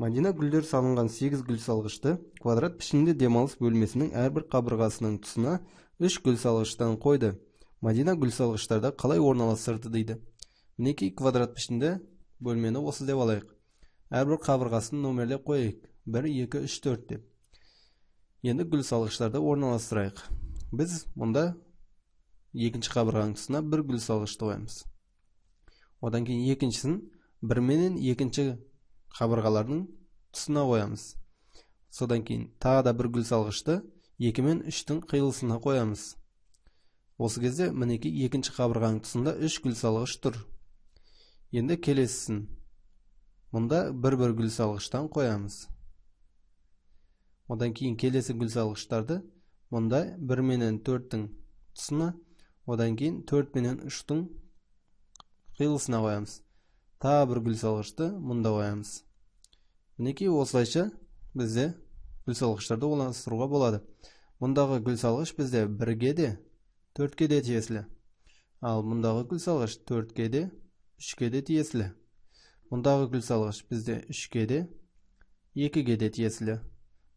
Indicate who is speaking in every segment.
Speaker 1: мадина гүлдер салынған 8 гүл салғышты квадрат пішінді демалыс бөлмесінің әрбір қабырғасының тұсына үш гүл салғыштан қойды мадина гүл салғыштарда қалай орналастырды дейді мінекей квадрат пішінді бөлмені осы деп алайық әрбір қабырғасын номерлеп қояйық бір екі үш төрт деп енді гүл салғыштарды орналастырайық біз мұнда екінші қабырғаның тұсына бір гүл салғышты қоямыз одан кейін екіншісін бірменен екінші қабырғалардың тұсына қоямыз содан кейін тағы да бір гүл салғышты екі мен үштің қиылысына қоямыз осы кезде мінекей екінші қабырғаның тұсында үш гүл салғыш тұр енді келесісін мұнда бір бір гүл салғыштан қоямыз одан кейін келесі гүл салғыштарды мұнда бір менен төрттің тұсына одан кейін төрт менен үштің қиылысына қоямыз тағы бір гүл салғышты мұнда қоямыз мінекей осылайша бізде гүл салғыштарды орналастыруға болады мұндағы гүл салғыш бізде бірге де төртке де тиесілі ал мұндағы гүл салғыш төртке де үшке де тиесілі мұндағы гүл салғыш бізде үшке де екіге де тиесілі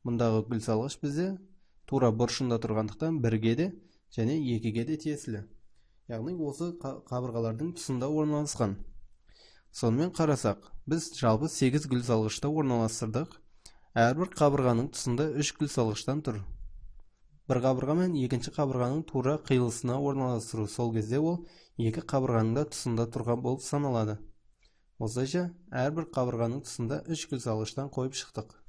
Speaker 1: мұндағы гүл салғыш бізде тура бұрышында тұрғандықтан бірге де және екіге де тиесілі яғни осы қабырғалардың тұсында орналасқан сонымен қарасақ біз жалпы 8 гүл салғышты орналастырдық әрбір қабырғаның тұсында 3 гүл салғыштан тұр бір қабырға мен екінші қабырғаның тура қиылысына орналастыру сол кезде ол екі қабырғаның да тұсында тұрған болып саналады осылайша әрбір қабырғаның тұсында 3 гүл салғыштан қойып шықтық